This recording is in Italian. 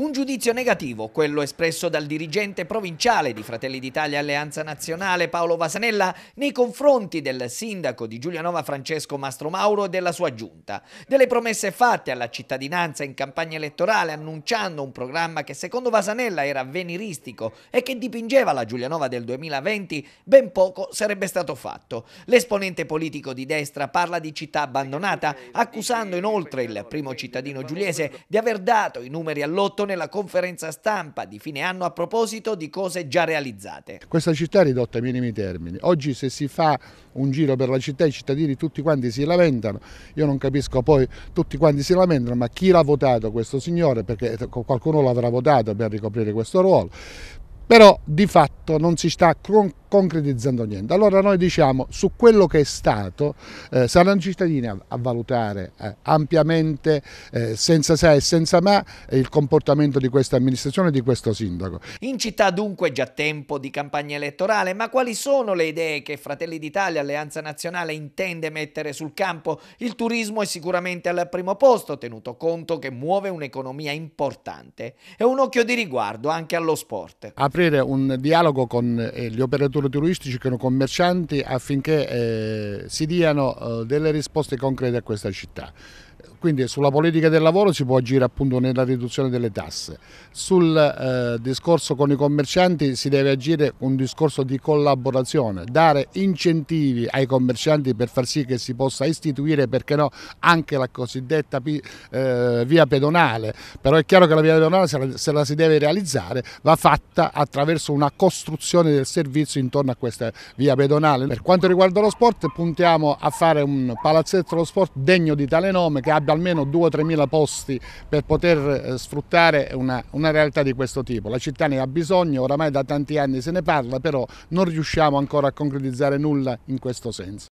Un giudizio negativo, quello espresso dal dirigente provinciale di Fratelli d'Italia Alleanza Nazionale Paolo Vasanella nei confronti del sindaco di Giulianova Francesco Mastromauro e della sua giunta. Delle promesse fatte alla cittadinanza in campagna elettorale annunciando un programma che secondo Vasanella era avveniristico e che dipingeva la Giulianova del 2020, ben poco sarebbe stato fatto. L'esponente politico di destra parla di città abbandonata, accusando inoltre il primo cittadino giuliese di aver dato i numeri all'otto Regione la conferenza stampa di fine anno a proposito di cose già realizzate. Questa città è ridotta ai minimi termini. Oggi se si fa un giro per la città i cittadini tutti quanti si lamentano. Io non capisco poi tutti quanti si lamentano, ma chi l'ha votato questo signore? Perché qualcuno l'avrà votato per ricoprire questo ruolo. Però di fatto non si sta concretamente concretizzando niente. Allora noi diciamo su quello che è stato eh, saranno i cittadini a, a valutare eh, ampiamente, eh, senza se e senza ma, il comportamento di questa amministrazione e di questo sindaco. In città dunque è già tempo di campagna elettorale, ma quali sono le idee che Fratelli d'Italia, Alleanza Nazionale, intende mettere sul campo? Il turismo è sicuramente al primo posto, tenuto conto che muove un'economia importante. E un occhio di riguardo anche allo sport. Aprire un dialogo con eh, gli operatori operatori turistici che commercianti affinché eh, si diano eh, delle risposte concrete a questa città quindi sulla politica del lavoro si può agire appunto nella riduzione delle tasse, sul eh, discorso con i commercianti si deve agire un discorso di collaborazione, dare incentivi ai commercianti per far sì che si possa istituire, perché no, anche la cosiddetta eh, via pedonale, però è chiaro che la via pedonale se la, se la, si deve realizzare va fatta attraverso una costruzione del servizio intorno a questa via pedonale. Per quanto riguarda lo sport puntiamo a fare un palazzetto dello sport degno di tale nome che abbia almeno 2-3 mila posti per poter eh, sfruttare una, una realtà di questo tipo. La città ne ha bisogno, oramai da tanti anni se ne parla, però non riusciamo ancora a concretizzare nulla in questo senso.